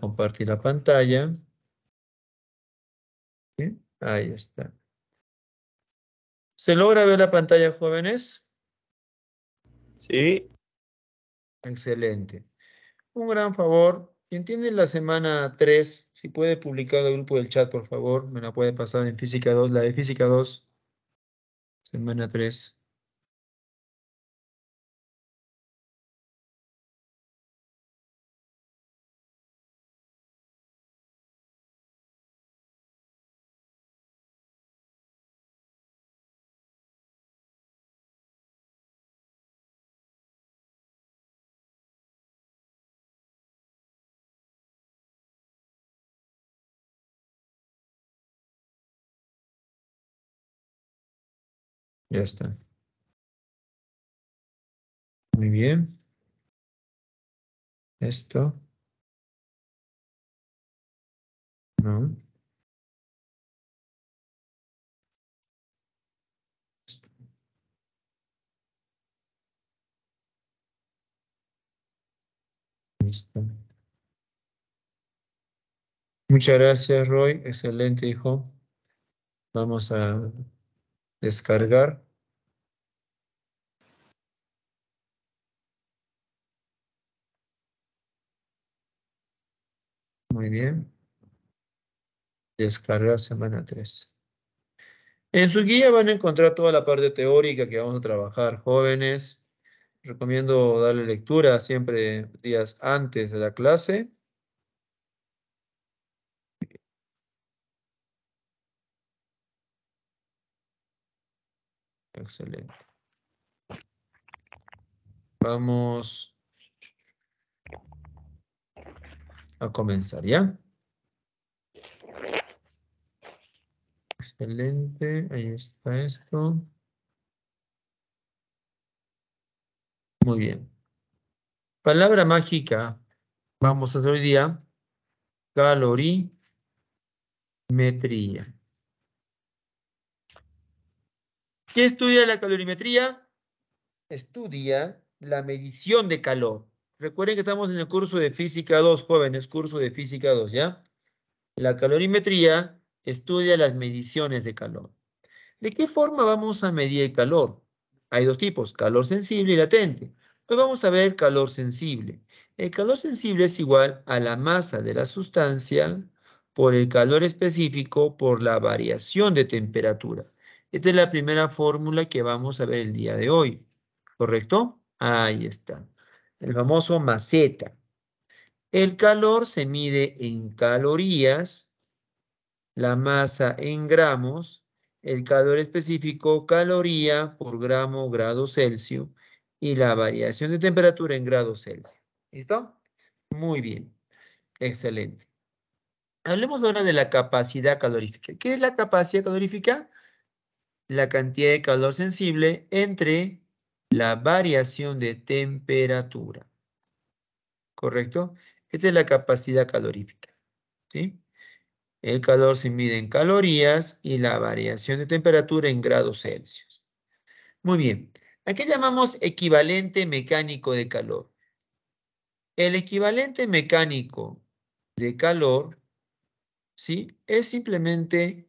Compartir la pantalla. Ahí está. ¿Se logra ver la pantalla, jóvenes? Sí. Excelente. Un gran favor. Quien tiene la semana 3, si puede publicar el grupo del chat, por favor, me la puede pasar en Física 2, la de Física 2, semana 3. Ya está. Muy bien. Esto. No. Muchas gracias, Roy. Excelente, hijo. Vamos a descargar. Muy bien. Descargar semana 3. En su guía van a encontrar toda la parte teórica que vamos a trabajar, jóvenes. Recomiendo darle lectura siempre días antes de la clase Excelente. Vamos a comenzar, ¿ya? Excelente, ahí está esto. Muy bien. Palabra mágica. Vamos a hacer hoy día calorimetría. ¿Qué estudia la calorimetría? Estudia la medición de calor. Recuerden que estamos en el curso de Física 2, jóvenes, curso de Física 2, ¿ya? La calorimetría estudia las mediciones de calor. ¿De qué forma vamos a medir el calor? Hay dos tipos, calor sensible y latente. Hoy vamos a ver calor sensible. El calor sensible es igual a la masa de la sustancia por el calor específico por la variación de temperatura. Esta es la primera fórmula que vamos a ver el día de hoy, ¿correcto? Ahí está, el famoso maceta. El calor se mide en calorías, la masa en gramos, el calor específico caloría por gramo grado Celsius y la variación de temperatura en grados Celsius. ¿Listo? Muy bien, excelente. Hablemos ahora de la capacidad calorífica. ¿Qué es la capacidad calorífica? la cantidad de calor sensible entre la variación de temperatura. ¿Correcto? Esta es la capacidad calorífica. ¿sí? El calor se mide en calorías y la variación de temperatura en grados Celsius. Muy bien. ¿A qué llamamos equivalente mecánico de calor? El equivalente mecánico de calor ¿sí? es simplemente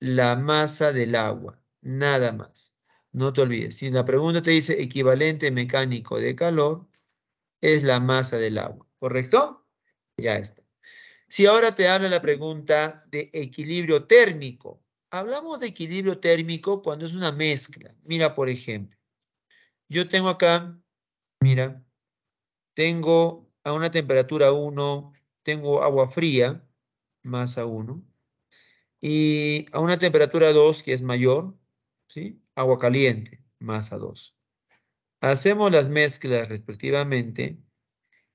la masa del agua nada más. No te olvides, si la pregunta te dice equivalente mecánico de calor, es la masa del agua, ¿correcto? Ya está. Si ahora te habla la pregunta de equilibrio térmico, hablamos de equilibrio térmico cuando es una mezcla. Mira, por ejemplo, yo tengo acá, mira, tengo a una temperatura 1, tengo agua fría, masa 1, y a una temperatura 2 que es mayor, ¿sí? Agua caliente, masa 2. Hacemos las mezclas respectivamente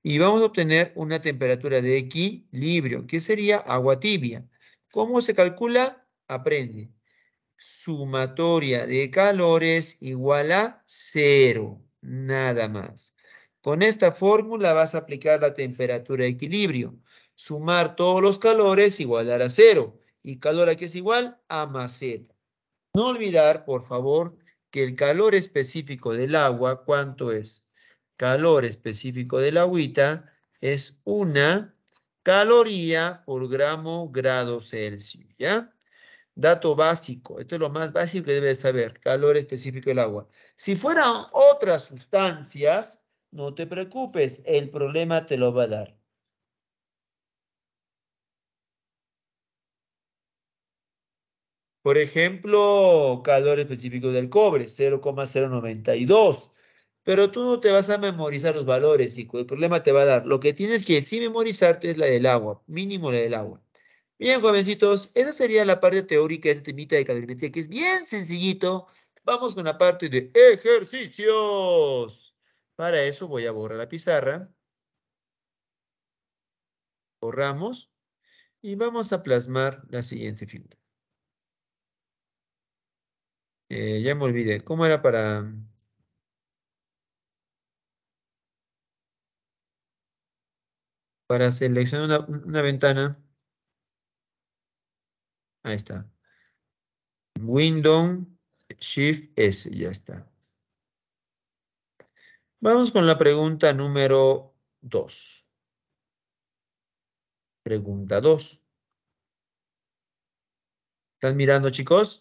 y vamos a obtener una temperatura de equilibrio, que sería agua tibia. ¿Cómo se calcula? Aprende. Sumatoria de calores igual a cero, nada más. Con esta fórmula vas a aplicar la temperatura de equilibrio. Sumar todos los calores igualar a cero. Y calor aquí es igual a más no olvidar, por favor, que el calor específico del agua, ¿cuánto es? Calor específico del agüita es una caloría por gramo grado Celsius, ¿ya? Dato básico, esto es lo más básico que debes saber, calor específico del agua. Si fueran otras sustancias, no te preocupes, el problema te lo va a dar. Por ejemplo, calor específico del cobre, 0,092. Pero tú no te vas a memorizar los valores, y El problema te va a dar. Lo que tienes que sí memorizarte es la del agua, mínimo la del agua. Bien, jovencitos, esa sería la parte teórica de este temita de calimetría, que es bien sencillito. Vamos con la parte de ejercicios. Para eso voy a borrar la pizarra. Borramos. Y vamos a plasmar la siguiente figura. Eh, ya me olvidé. ¿Cómo era para...? Para seleccionar una, ventana. Ahí está. window Shift S, ya está. Vamos con la pregunta número 2. Pregunta 2. ¿Están mirando, chicos?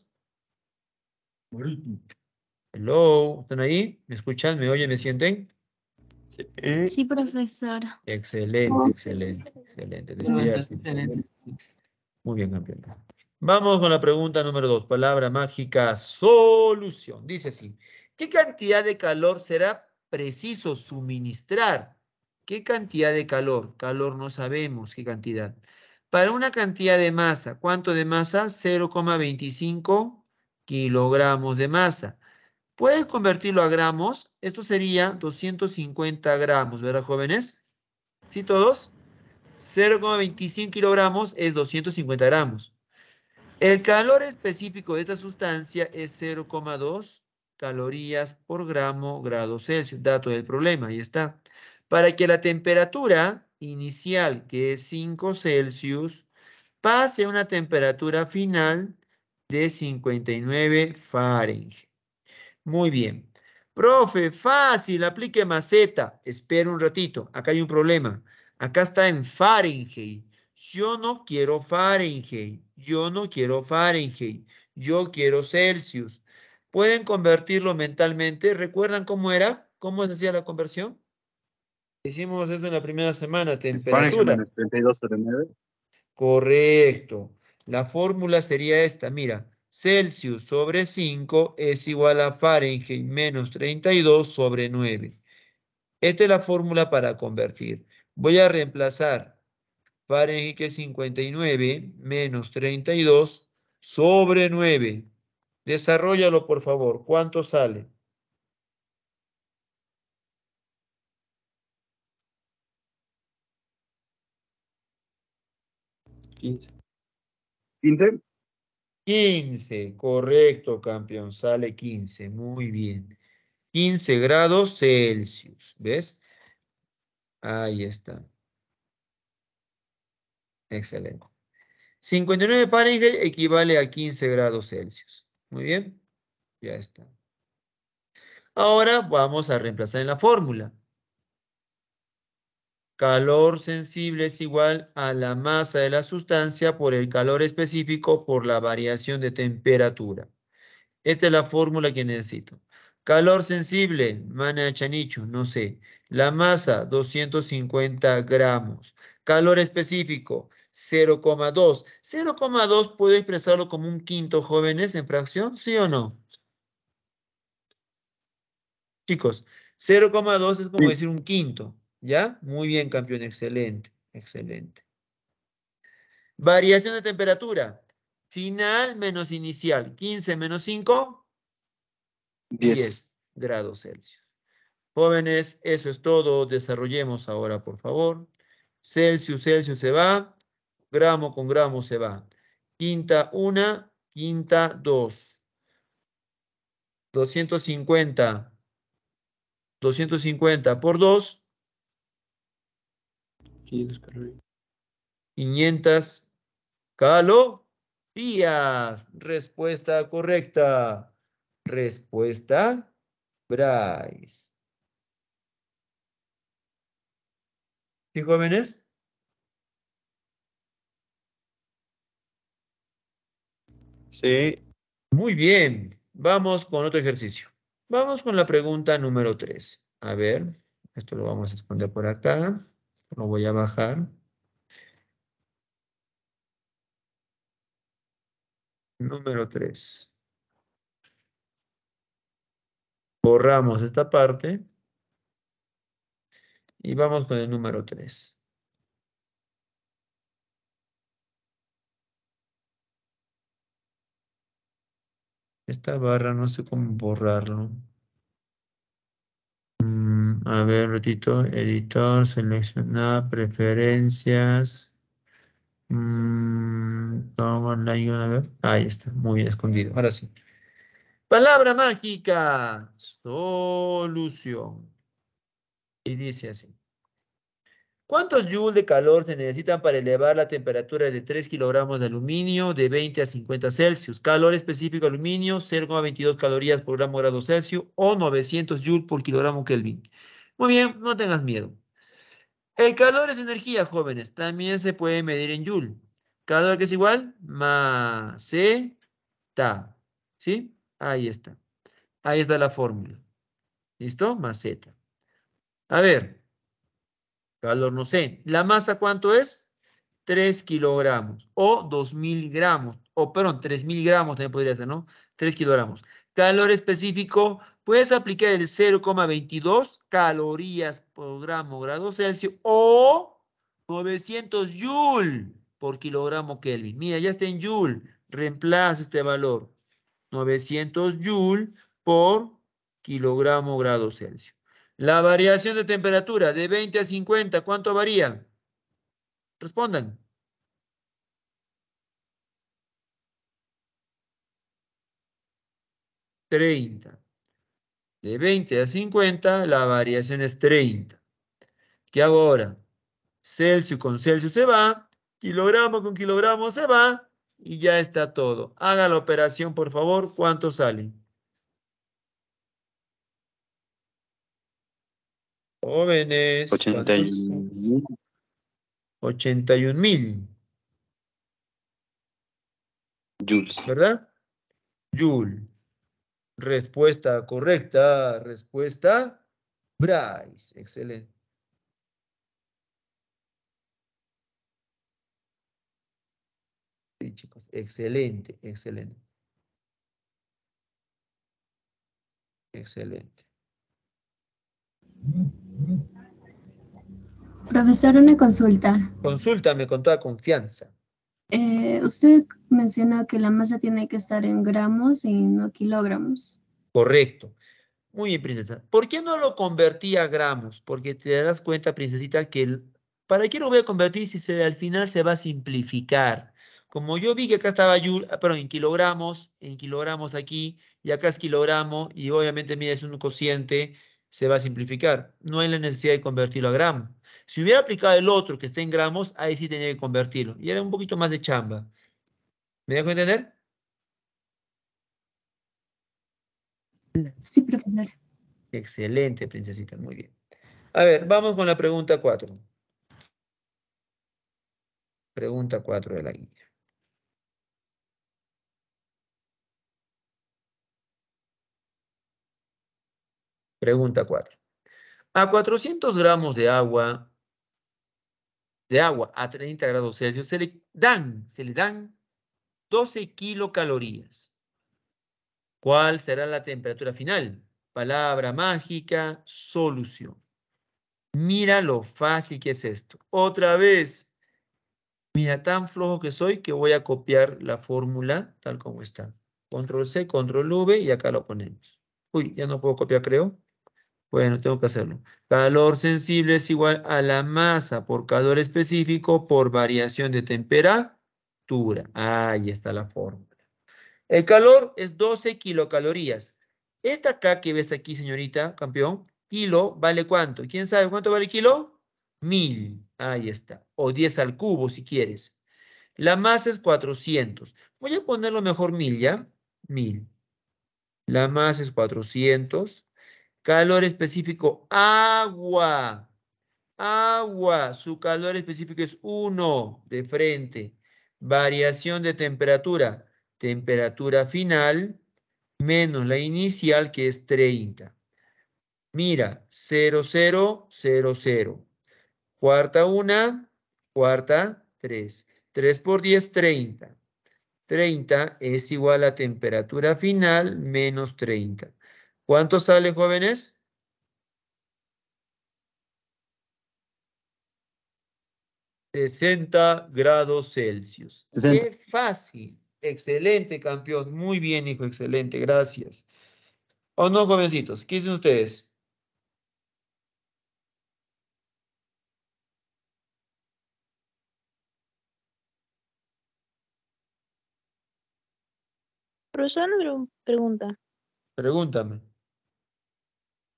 Hello, ¿están ahí? ¿Me escuchan? ¿Me oyen? ¿Me sienten? Sí, profesor. Excelente, oh. excelente, excelente. excelente. Muy bien, campeón. Vamos con la pregunta número dos. Palabra mágica, solución. Dice así. ¿Qué cantidad de calor será preciso suministrar? ¿Qué cantidad de calor? Calor no sabemos qué cantidad. Para una cantidad de masa, ¿cuánto de masa? 0,25 kilogramos de masa. Pueden convertirlo a gramos. Esto sería 250 gramos, ¿verdad, jóvenes? ¿Sí todos? 0,25 kilogramos es 250 gramos. El calor específico de esta sustancia es 0,2 calorías por gramo grado Celsius. Dato del problema, ahí está. Para que la temperatura inicial, que es 5 Celsius, pase a una temperatura final de 59 Fahrenheit. Muy bien. Profe, fácil, aplique maceta. Espera un ratito, acá hay un problema. Acá está en Fahrenheit. Yo no quiero Fahrenheit. Yo no quiero Fahrenheit. Yo quiero Celsius. Pueden convertirlo mentalmente. ¿Recuerdan cómo era? ¿Cómo se hacía la conversión? Hicimos eso en la primera semana, temperatura. Fahrenheit Correcto. La fórmula sería esta, mira, Celsius sobre 5 es igual a Fahrenheit menos 32 sobre 9. Esta es la fórmula para convertir. Voy a reemplazar Fahrenheit 59 menos 32 sobre 9. Desarrollalo, por favor. ¿Cuánto sale? 15. 15. 15, correcto, campeón. Sale 15, muy bien. 15 grados Celsius, ¿ves? Ahí está. Excelente. 59 Fahrenheit equivale a 15 grados Celsius. Muy bien, ya está. Ahora vamos a reemplazar en la fórmula. Calor sensible es igual a la masa de la sustancia por el calor específico por la variación de temperatura. Esta es la fórmula que necesito. Calor sensible, mana no sé. La masa, 250 gramos. Calor específico, 0,2. 0,2 puedo expresarlo como un quinto jóvenes en fracción, ¿sí o no? Chicos, 0,2 es como decir un quinto. ¿Ya? Muy bien, campeón. Excelente, excelente. Variación de temperatura. Final menos inicial. 15 menos 5. 10. 10 grados Celsius. Jóvenes, eso es todo. Desarrollemos ahora, por favor. Celsius, Celsius se va. Gramo con gramo se va. Quinta 1, quinta 2. 250. 250 por 2, 500 calorías. Respuesta correcta. Respuesta Bryce. ¿Sí, jóvenes? Sí. Muy bien. Vamos con otro ejercicio. Vamos con la pregunta número 3. A ver, esto lo vamos a esconder por acá. Lo voy a bajar. Número 3. Borramos esta parte. Y vamos con el número 3. Esta barra no sé cómo borrarlo. A ver, ratito, editor, seleccionar preferencias. toma mm, la Ahí está, muy bien escondido. Ahora sí. Palabra mágica, solución. Y dice así. ¿Cuántos joules de calor se necesitan para elevar la temperatura de 3 kilogramos de aluminio de 20 a 50 Celsius? Calor específico aluminio, 0,22 calorías por gramo grado Celsius o 900 joules por kilogramo Kelvin. Muy bien, no tengas miedo. El calor es energía, jóvenes. También se puede medir en joule. Calor que es igual, más C, ¿Sí? Ahí está. Ahí está la fórmula. ¿Listo? Más Z. A ver. Calor no sé. ¿La masa cuánto es? 3 kilogramos o 2000 gramos, o perdón, 3000 gramos también podría ser, ¿no? 3 kilogramos. Calor específico puedes aplicar el 0,22 calorías por gramo grado Celsius o 900 joule por kilogramo Kelvin. Mira, ya está en joule. Reemplaza este valor. 900 joule por kilogramo grado Celsius. La variación de temperatura de 20 a 50, ¿cuánto varía? Respondan. 30. De 20 a 50, la variación es 30. ¿Qué hago ahora? Celsius con Celsius se va, kilogramo con kilogramo se va, y ya está todo. Haga la operación, por favor. ¿Cuánto sale? Jóvenes. 81 81 mil. ¿Verdad? Jules. Respuesta correcta, respuesta Bryce. Excelente. Sí, chicos, excelente, excelente. Excelente. Profesor, una consulta. Consúltame con toda confianza. Eh, usted menciona que la masa tiene que estar en gramos y no kilogramos. Correcto. Muy bien, princesa. ¿Por qué no lo convertí a gramos? Porque te darás cuenta, princesita, que ¿para qué lo voy a convertir si se, al final se va a simplificar? Como yo vi que acá estaba yul, ah, en kilogramos, en kilogramos aquí, y acá es kilogramo, y obviamente, mira, es un cociente, se va a simplificar. No hay la necesidad de convertirlo a gramo. Si hubiera aplicado el otro que está en gramos, ahí sí tenía que convertirlo. Y era un poquito más de chamba. ¿Me dejó entender? Sí, profesor. Excelente, princesita, muy bien. A ver, vamos con la pregunta 4. Pregunta 4 de la guía. Pregunta 4. A 400 gramos de agua de agua a 30 grados Celsius, se le dan, se le dan 12 kilocalorías. ¿Cuál será la temperatura final? Palabra mágica, solución. Mira lo fácil que es esto. Otra vez. Mira, tan flojo que soy que voy a copiar la fórmula tal como está. Control C, control V y acá lo ponemos. Uy, ya no puedo copiar, creo. Bueno, tengo que hacerlo. Calor sensible es igual a la masa por calor específico por variación de temperatura. Ahí está la fórmula. El calor es 12 kilocalorías. Esta acá que ves aquí, señorita, campeón, kilo vale cuánto? ¿Quién sabe cuánto vale kilo? Mil. Ahí está. O 10 al cubo, si quieres. La masa es 400. Voy a ponerlo mejor mil, ¿ya? Mil. La masa es 400 Calor específico, agua. Agua, su calor específico es 1 de frente. Variación de temperatura, temperatura final menos la inicial que es 30. Mira, 0, 0, 0, 0. Cuarta 1, cuarta 3. 3 por 10, 30. 30 es igual a temperatura final menos 30. ¿Cuánto sale, jóvenes? 60 grados Celsius. Qué fácil. Excelente, campeón. Muy bien, hijo. Excelente. Gracias. ¿O no, jovencitos? ¿Qué dicen ustedes? Profesor, pregunta. Pregúntame.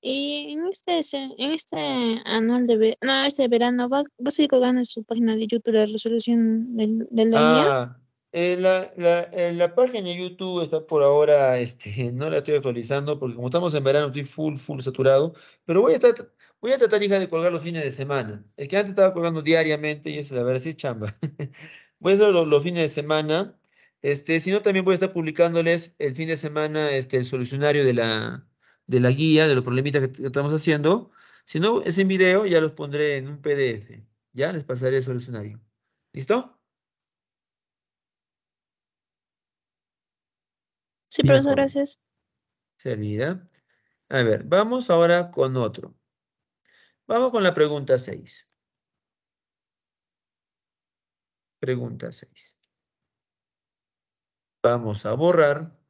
Y en este, en este anual de no, este verano, va, a seguir colgando en su página de YouTube la resolución del, del ah, eh, la, la, eh, la, página de YouTube está por ahora, este, no la estoy actualizando porque como estamos en verano estoy full, full saturado, pero voy a voy a tratar hija de colgar los fines de semana. Es que antes estaba colgando diariamente y eso la verdad sí chamba. voy a hacer los, fines de semana. Este, si no, también voy a estar publicándoles el fin de semana este, el solucionario de la, de la guía, de los problemitas que, estamos haciendo. Si no es en video, ya los pondré en un PDF. Ya les pasaré el solucionario. ¿Listo? Sí, profesor, gracias. Servida. A ver, vamos ahora con otro. Vamos con la pregunta 6. Pregunta 6. Vamos a borrar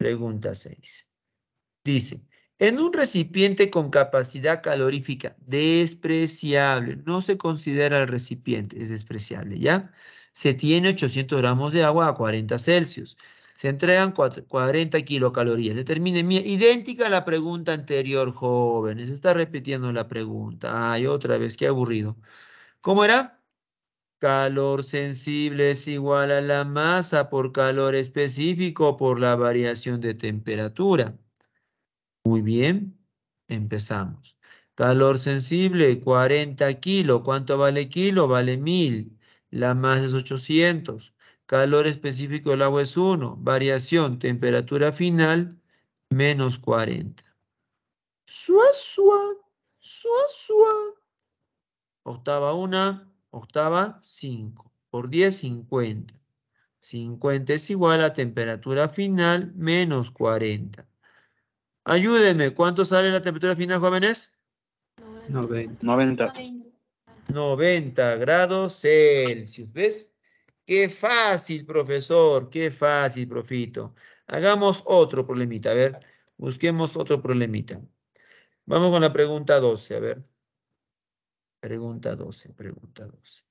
Pregunta 6. Dice, en un recipiente con capacidad calorífica despreciable, no se considera el recipiente, es despreciable, ¿ya? Se tiene 800 gramos de agua a 40 Celsius. Se entregan 40 kilocalorías. Determine, mía, idéntica a la pregunta anterior, jóvenes. está repitiendo la pregunta. Ay, otra vez, qué aburrido. ¿Cómo era? Calor sensible es igual a la masa por calor específico por la variación de temperatura. Muy bien, empezamos. Calor sensible, 40 kilo. ¿Cuánto vale kilo? Vale 1000. La masa es 800. Calor específico del agua es 1. Variación, temperatura final, menos 40. Suazua, suazua. Octava 1 octava 5, por 10, 50. 50 es igual a temperatura final menos 40. Ayúdenme, ¿cuánto sale la temperatura final, jóvenes? 90. 90. 90 grados Celsius, ¿ves? ¡Qué fácil, profesor! ¡Qué fácil, profito! Hagamos otro problemita, a ver, busquemos otro problemita. Vamos con la pregunta 12, a ver. Pregunta 12, pregunta 12.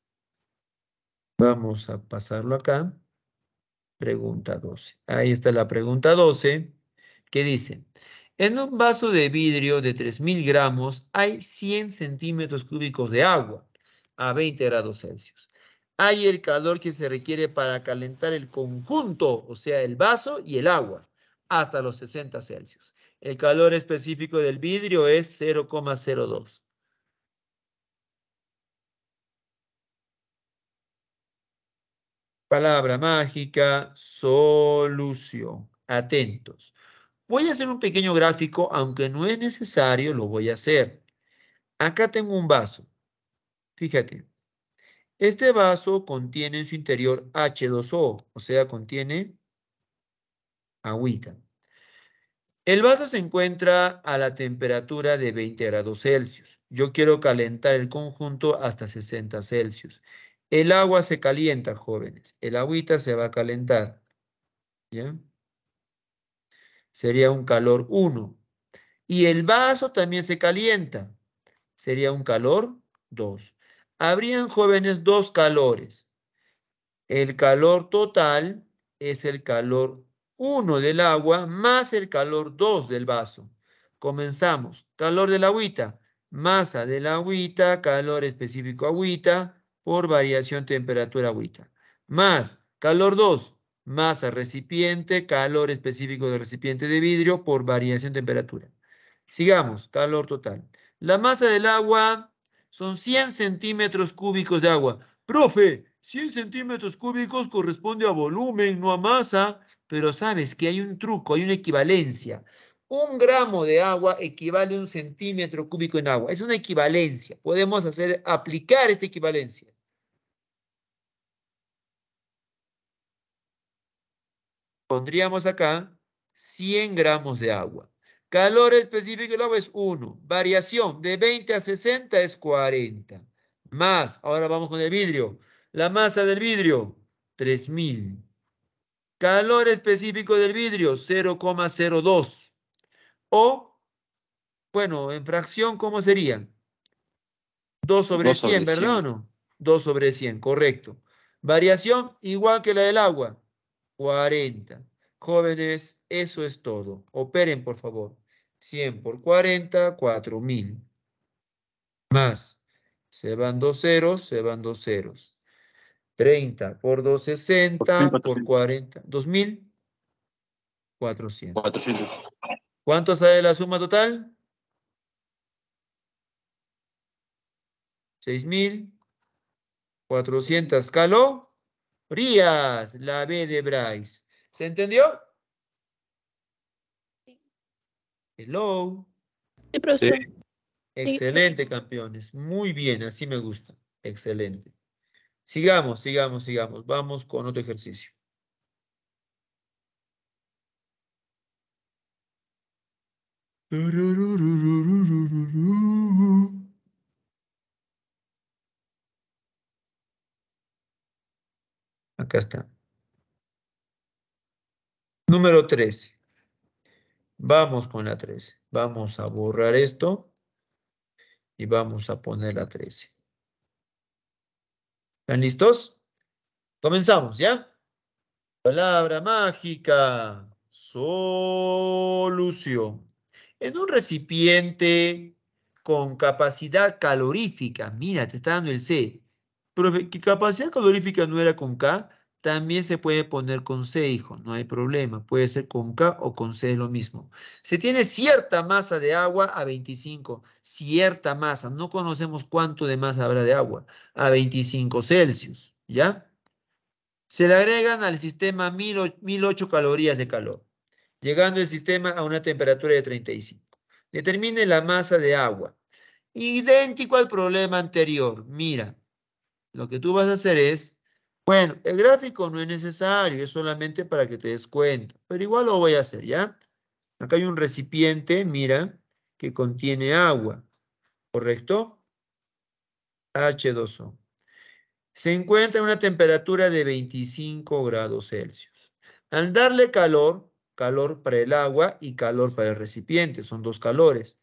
Vamos a pasarlo acá. Pregunta 12. Ahí está la pregunta 12, que dice, en un vaso de vidrio de 3.000 gramos hay 100 centímetros cúbicos de agua a 20 grados Celsius. Hay el calor que se requiere para calentar el conjunto, o sea, el vaso y el agua, hasta los 60 Celsius. El calor específico del vidrio es 0,02. Palabra mágica, solución. Atentos. Voy a hacer un pequeño gráfico, aunque no es necesario, lo voy a hacer. Acá tengo un vaso. Fíjate. Este vaso contiene en su interior H2O, o sea, contiene agüita. El vaso se encuentra a la temperatura de 20 grados Celsius. Yo quiero calentar el conjunto hasta 60 Celsius. El agua se calienta, jóvenes. El agüita se va a calentar. ¿Ya? Sería un calor 1. Y el vaso también se calienta. Sería un calor 2. Habrían, jóvenes, dos calores. El calor total es el calor 1 del agua más el calor 2 del vaso. Comenzamos. Calor del agüita, masa del agüita, calor específico agüita, por variación temperatura agüita. Más calor 2, masa recipiente, calor específico del recipiente de vidrio por variación temperatura. Sigamos, calor total. La masa del agua son 100 centímetros cúbicos de agua. Profe, 100 centímetros cúbicos corresponde a volumen, no a masa. Pero sabes que hay un truco, hay una equivalencia. Un gramo de agua equivale a un centímetro cúbico en agua. Es una equivalencia. Podemos hacer, aplicar esta equivalencia. pondríamos acá 100 gramos de agua. Calor específico del agua es 1. Variación de 20 a 60 es 40. Más, ahora vamos con el vidrio. La masa del vidrio, 3000. Calor específico del vidrio, 0,02. O, bueno, en fracción, ¿cómo sería? 2 sobre, 100, 100, ¿verdad no? 2 sobre 100, correcto. Variación igual que la del agua, 40. Jóvenes, eso es todo. Operen, por favor. 100 por 40, 4000. Más. Se van dos ceros, se van dos ceros. 30 por 260 por, 40. 2000. 400. 400. ¿Cuánto sale la suma total? 6400. ¿Caló? Rías, la B de Bryce. ¿Se entendió? Hello. Excelente, campeones. Muy bien, así me gusta. Excelente. Sigamos, sigamos, sigamos. Vamos con otro ejercicio. Acá está. Número 13. Vamos con la 13. Vamos a borrar esto y vamos a poner la 13. ¿Están listos? Comenzamos, ¿ya? Palabra mágica. Solución. En un recipiente con capacidad calorífica, mira, te está dando el C, que capacidad calorífica no era con K, también se puede poner con C, hijo, no hay problema. Puede ser con K o con C, lo mismo. Se tiene cierta masa de agua a 25, cierta masa, no conocemos cuánto de masa habrá de agua, a 25 Celsius, ¿ya? Se le agregan al sistema 1008 calorías de calor, llegando el sistema a una temperatura de 35. Determine la masa de agua. Idéntico al problema anterior, mira, lo que tú vas a hacer es, bueno, el gráfico no es necesario, es solamente para que te des cuenta, pero igual lo voy a hacer, ¿ya? Acá hay un recipiente, mira, que contiene agua, ¿correcto? H2O. Se encuentra en una temperatura de 25 grados Celsius. Al darle calor, calor para el agua y calor para el recipiente, son dos calores,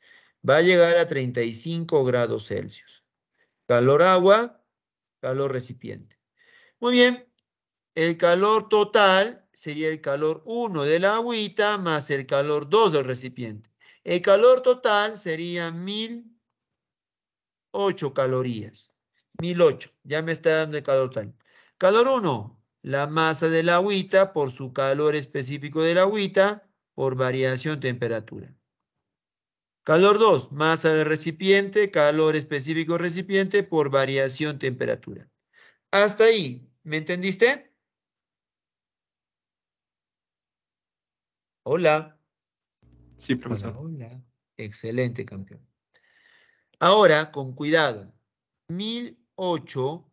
va a llegar a 35 grados Celsius. Calor agua, calor recipiente. Muy bien, el calor total sería el calor 1 de la agüita más el calor 2 del recipiente. El calor total sería 1008 calorías. 1008, ya me está dando el calor total. Calor 1, la masa de la agüita por su calor específico de la agüita por variación temperatura. Calor 2, masa del recipiente, calor específico recipiente por variación temperatura. Hasta ahí, ¿me entendiste? Hola. Sí, profesor. Hola, hola. Excelente, campeón. Ahora, con cuidado, 1008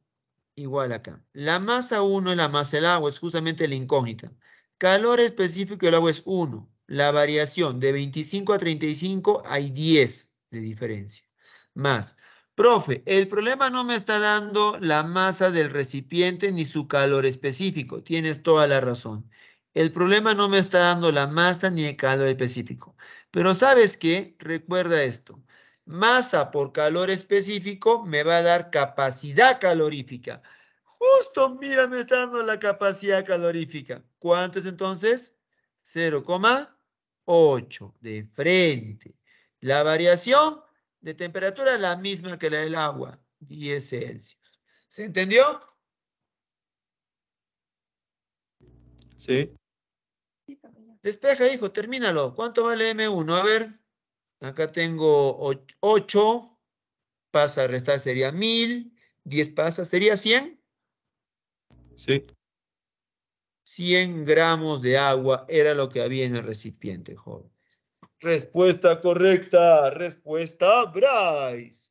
igual acá. La masa 1 es la masa del agua, es justamente la incógnita. Calor específico del agua es 1 la variación de 25 a 35 hay 10 de diferencia. Más, profe, el problema no me está dando la masa del recipiente ni su calor específico. Tienes toda la razón. El problema no me está dando la masa ni el calor específico. Pero ¿sabes qué? Recuerda esto. Masa por calor específico me va a dar capacidad calorífica. Justo, mira, me está dando la capacidad calorífica. ¿Cuánto es entonces? 0,8 de frente. La variación de temperatura es la misma que la del agua, 10 Celsius. ¿Se entendió? Sí. Despeja, hijo, termínalo. ¿Cuánto vale M1? A ver, acá tengo 8, pasa a restar sería 1000, 10 pasa sería 100. Sí. 100 gramos de agua era lo que había en el recipiente, joven. Respuesta correcta, respuesta Bryce.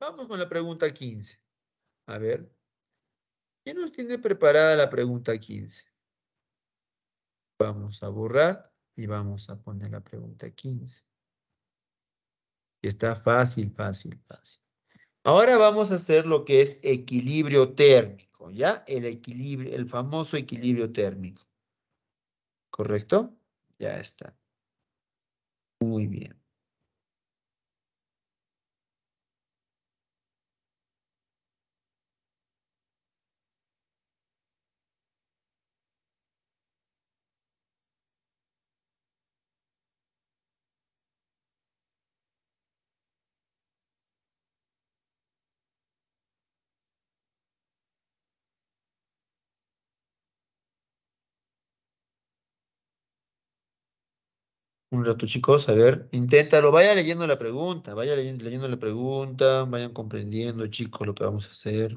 Vamos con la pregunta 15. A ver. ¿Quién nos tiene preparada la pregunta 15? Vamos a borrar y vamos a poner la pregunta 15. Está fácil, fácil, fácil. Ahora vamos a hacer lo que es equilibrio térmico, ¿ya? El equilibrio, el famoso equilibrio térmico. ¿Correcto? Ya está. Muy bien. un rato, chicos. A ver, inténtalo. Vaya leyendo la pregunta, vaya leyendo, la pregunta, vayan comprendiendo, chicos, lo que vamos a hacer.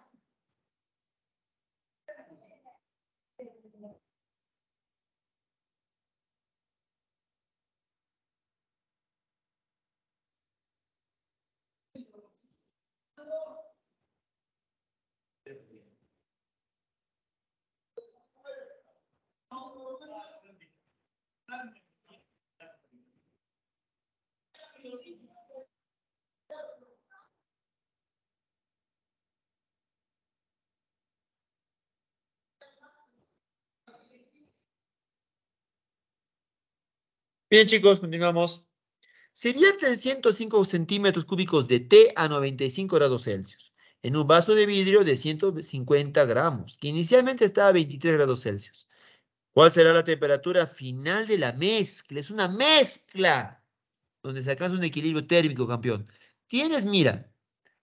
Bien, chicos, continuamos. Se vierten 105 centímetros cúbicos de té a 95 grados Celsius en un vaso de vidrio de 150 gramos, que inicialmente estaba a 23 grados Celsius. ¿Cuál será la temperatura final de la mezcla? Es una mezcla donde se alcanza un equilibrio térmico, campeón. Tienes, mira,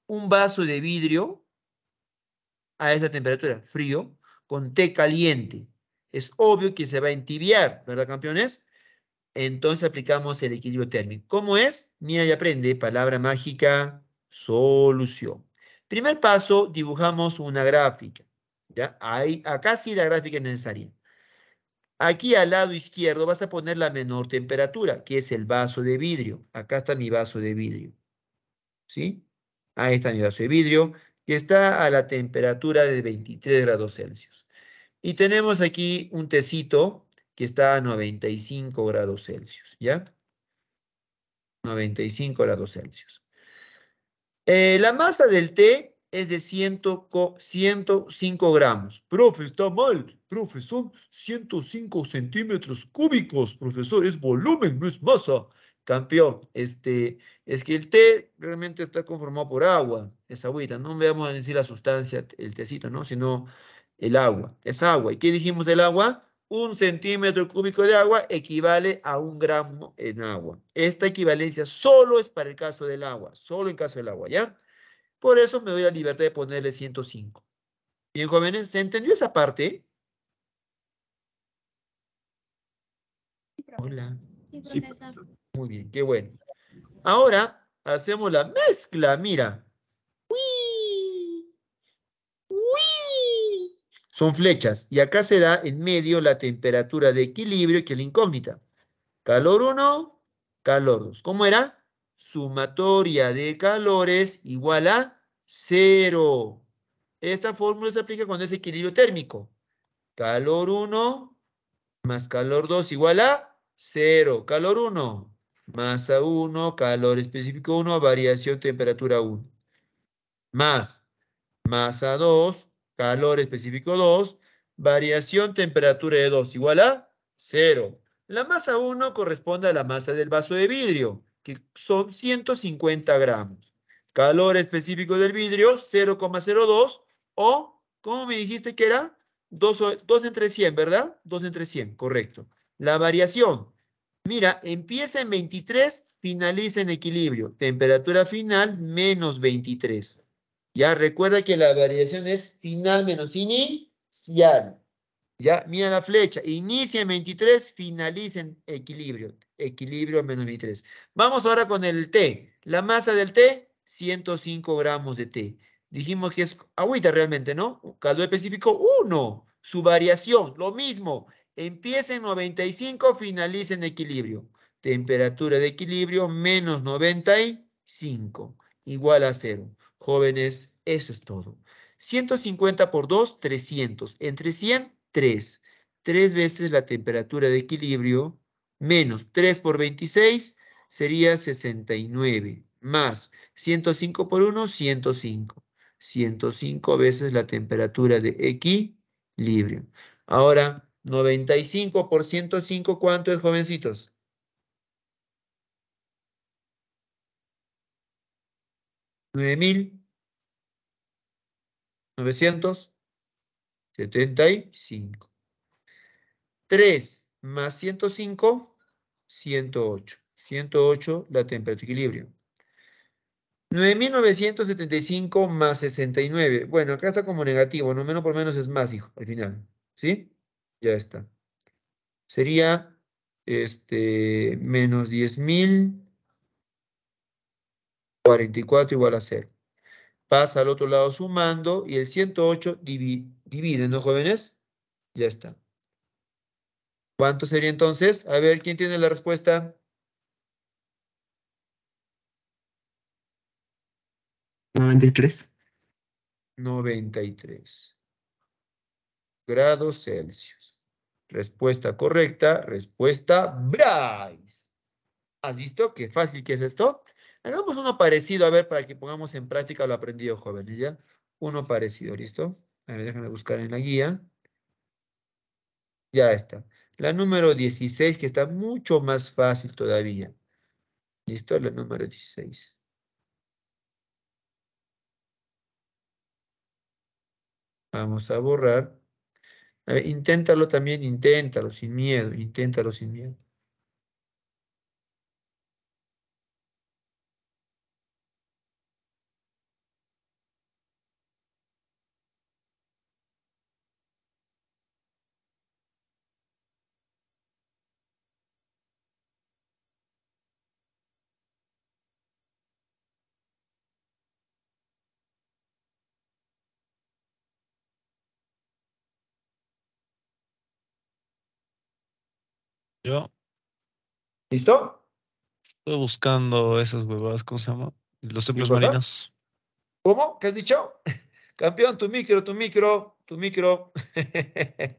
un vaso de vidrio a esa temperatura, frío, con té caliente. Es obvio que se va a entibiar, ¿verdad, campeones? entonces aplicamos el equilibrio térmico. ¿Cómo es? Mira y aprende, palabra mágica, solución. Primer paso, dibujamos una gráfica. ¿ya? acá sí la gráfica es necesaria. Aquí al lado izquierdo vas a poner la menor temperatura, que es el vaso de vidrio. Acá está mi vaso de vidrio. ¿Sí? Ahí está mi vaso de vidrio, que está a la temperatura de 23 grados Celsius. Y tenemos aquí un tecito que está a 95 grados Celsius, ¿ya? 95 grados Celsius. Eh, la masa del té es de 105 gramos. Profe, está mal. Profe, son 105 centímetros cúbicos. Profesor, es volumen, no es masa. Campeón, este, es que el té realmente está conformado por agua, es agüita. No veamos a decir la sustancia, el tecito, ¿no? Sino el agua. Es agua. ¿Y qué dijimos del agua? un centímetro cúbico de agua equivale a un gramo en agua. Esta equivalencia solo es para el caso del agua, solo en caso del agua, ¿ya? Por eso me doy la libertad de ponerle 105. Bien, jóvenes, ¿se entendió esa parte? Hola. Sí, sí, Muy bien, qué bueno. Ahora hacemos la mezcla, mira. son flechas. Y acá se da en medio la temperatura de equilibrio, que es la incógnita. Calor 1, calor 2. ¿Cómo era? Sumatoria de calores igual a 0. Esta fórmula se aplica cuando es equilibrio térmico. Calor 1 más calor 2 igual a 0. Calor 1, masa 1, calor específico 1, variación temperatura 1. Más masa 2 calor específico 2, variación temperatura de 2 igual a 0. La masa 1 corresponde a la masa del vaso de vidrio, que son 150 gramos. Calor específico del vidrio, 0,02 o, ¿cómo me dijiste que era? 2, 2 entre 100, ¿verdad? 2 entre 100, correcto. La variación, mira, empieza en 23, finaliza en equilibrio. Temperatura final, menos 23. Ya recuerda que la variación es final menos inicial. Ya, mira la flecha. Inicia en 23, finaliza en equilibrio. Equilibrio menos 23. Vamos ahora con el T. La masa del T, 105 gramos de T. Dijimos que es agüita realmente, ¿no? Caldo específico 1. Su variación, lo mismo. Empieza en 95, finaliza en equilibrio. Temperatura de equilibrio, menos 95, igual a 0. Jóvenes, eso es todo. 150 por 2, 300. Entre 100, 3. 3 veces la temperatura de equilibrio menos 3 por 26 sería 69. Más 105 por 1, 105. 105 veces la temperatura de equilibrio. Ahora, 95 por 105, ¿cuánto es, jovencitos? 9000. 975. 3 más 105, 108. 108 la temperatura de equilibrio. 9.975 más 69. Bueno, acá está como negativo, no menos por menos es más, hijo, al final. ¿Sí? Ya está. Sería este, menos 10.044 igual a 0 pasa al otro lado sumando y el 108 divide, ¿no, jóvenes? Ya está. ¿Cuánto sería entonces? A ver, ¿quién tiene la respuesta? ¿93? 93 grados Celsius. Respuesta correcta, respuesta Bryce. ¿Has visto qué fácil que es esto? Hagamos uno parecido, a ver, para que pongamos en práctica lo aprendido, jóvenes, ¿ya? Uno parecido, ¿listo? A ver, déjame buscar en la guía. Ya está. La número 16, que está mucho más fácil todavía. ¿Listo? La número 16. Vamos a borrar. A inténtalo también, inténtalo sin miedo, inténtalo sin miedo. ¿Listo? Estoy buscando esas huevadas, ¿cómo se llama? Los templos marinos. ¿Cómo? ¿Qué has dicho? Campeón, tu micro, tu micro, tu micro.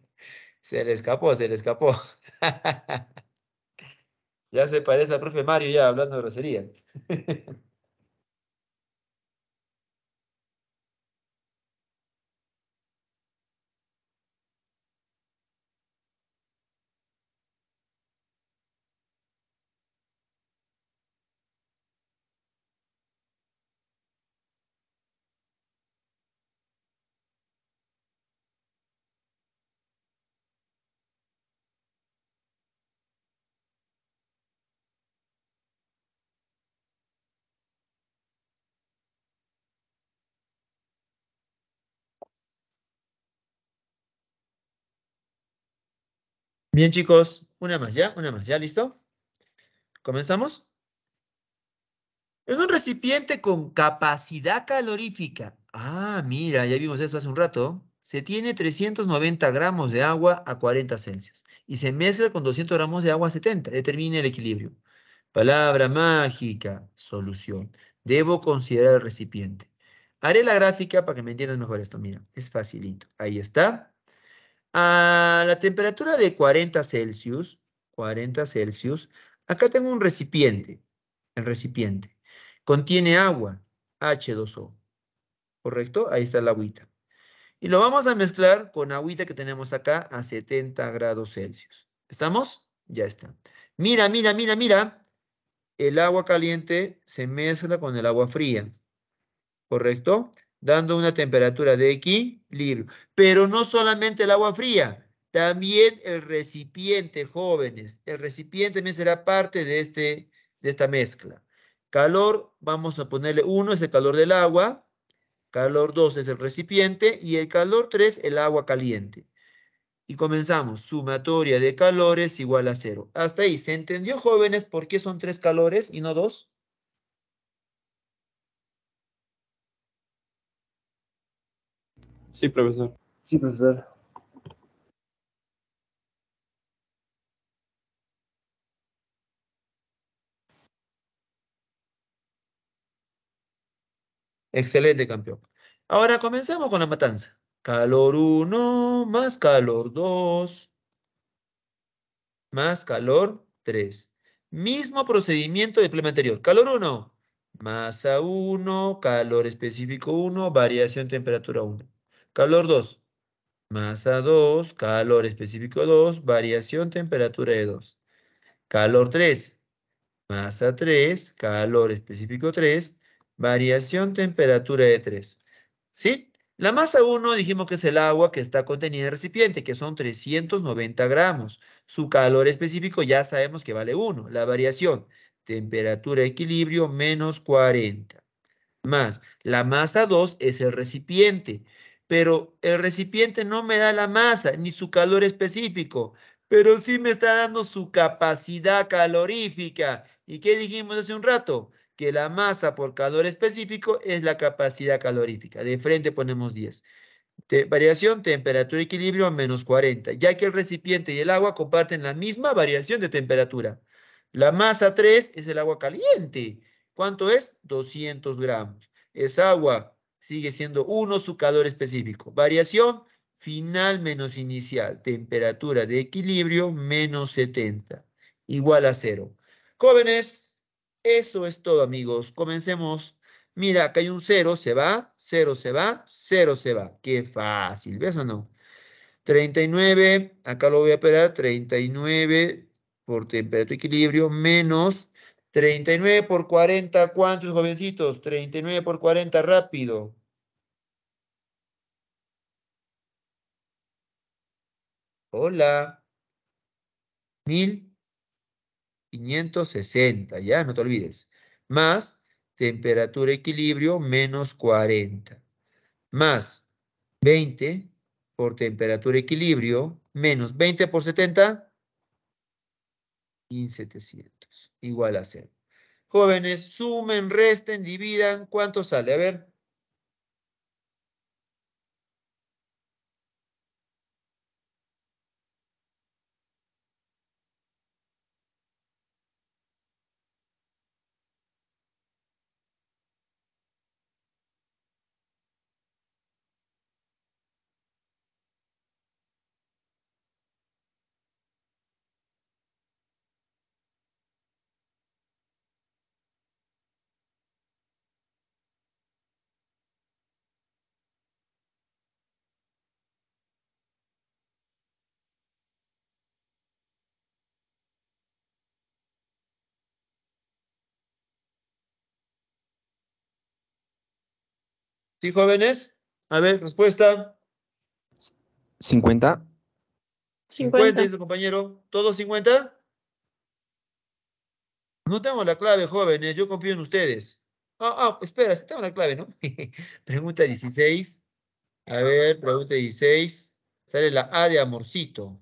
se le escapó, se le escapó. ya se parece al profe Mario ya hablando de grosería. Bien, chicos, una más ya, una más ya, ¿listo? ¿Comenzamos? En un recipiente con capacidad calorífica. Ah, mira, ya vimos esto hace un rato. Se tiene 390 gramos de agua a 40 Celsius y se mezcla con 200 gramos de agua a 70. Determina el equilibrio. Palabra mágica, solución. Debo considerar el recipiente. Haré la gráfica para que me entiendan mejor esto. Mira, es facilito. Ahí está. A la temperatura de 40 Celsius, 40 Celsius, acá tengo un recipiente. El recipiente contiene agua, H2O. ¿Correcto? Ahí está la agüita. Y lo vamos a mezclar con agüita que tenemos acá a 70 grados Celsius. ¿Estamos? Ya está. Mira, mira, mira, mira. El agua caliente se mezcla con el agua fría. ¿Correcto? dando una temperatura de equilibrio. Pero no solamente el agua fría, también el recipiente, jóvenes. El recipiente también será parte de, este, de esta mezcla. Calor, vamos a ponerle uno, es el calor del agua, calor 2 es el recipiente y el calor 3 el agua caliente. Y comenzamos, sumatoria de calores igual a cero. Hasta ahí, ¿se entendió jóvenes por qué son tres calores y no dos? Sí, profesor. Sí, profesor. Excelente, campeón. Ahora comenzamos con la matanza. Calor 1 más calor 2 más calor 3. Mismo procedimiento del problema anterior. Calor 1, masa 1, calor específico 1, variación temperatura 1. Calor 2. Masa 2, calor específico 2, variación temperatura de 2. Calor 3. Masa 3, calor específico 3, variación temperatura de 3. ¿Sí? La masa 1 dijimos que es el agua que está contenida en el recipiente, que son 390 gramos. Su calor específico ya sabemos que vale 1. La variación, temperatura equilibrio menos 40. Más, la masa 2 es el recipiente pero el recipiente no me da la masa ni su calor específico, pero sí me está dando su capacidad calorífica. ¿Y qué dijimos hace un rato? Que la masa por calor específico es la capacidad calorífica. De frente ponemos 10. variación, temperatura, equilibrio, menos 40, ya que el recipiente y el agua comparten la misma variación de temperatura. La masa 3 es el agua caliente. ¿Cuánto es? 200 gramos. Es agua sigue siendo uno su calor específico. Variación final menos inicial, temperatura de equilibrio menos 70, igual a cero. Jóvenes, eso es todo amigos, comencemos. Mira, acá hay un 0, se va, 0 se va, 0 se va. Qué fácil, ¿ves o no? 39, acá lo voy a operar, 39 por temperatura de equilibrio menos 39 por 40, ¿cuántos jovencitos? 39 por 40, rápido. Hola. 1560, ya, no te olvides. Más temperatura equilibrio menos 40. Más 20 por temperatura equilibrio menos 20 por 70, 1700, igual a 0. Jóvenes, sumen, resten, dividan, ¿cuánto sale? A ver, ¿Sí, jóvenes? A ver, respuesta. 50. 50, dice compañero. ¿Todos 50? No tengo la clave, jóvenes. Yo confío en ustedes. Ah, ah, espera, tengo la clave, ¿no? pregunta 16. A ver, pregunta 16. Sale la A de amorcito.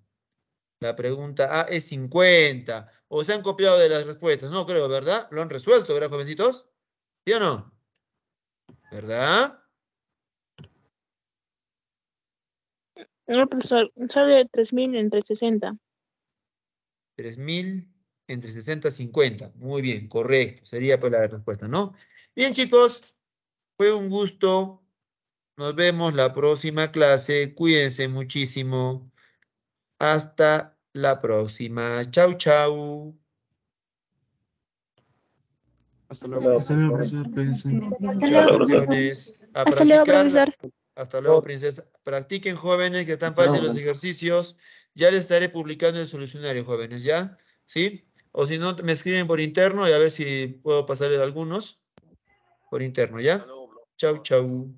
La pregunta A es 50. O se han copiado de las respuestas. No creo, ¿verdad? Lo han resuelto, ¿verdad, jovencitos? ¿Sí o no? ¿Verdad? No, profesor, sale 3000 entre 60. 3000 entre 60 50. Muy bien, correcto. Sería pues la respuesta, ¿no? Bien, chicos, fue un gusto. Nos vemos la próxima clase. Cuídense muchísimo. Hasta la próxima. Chau, chau. Hasta luego, profesor. Hasta luego, profesor. Hasta luego, profesor. Hasta luego, princesa. Practiquen, jóvenes, que están pasando los ejercicios. Ya les estaré publicando el solucionario, jóvenes, ¿ya? ¿Sí? O si no, me escriben por interno y a ver si puedo pasarles algunos por interno, ¿ya? Chau, chau.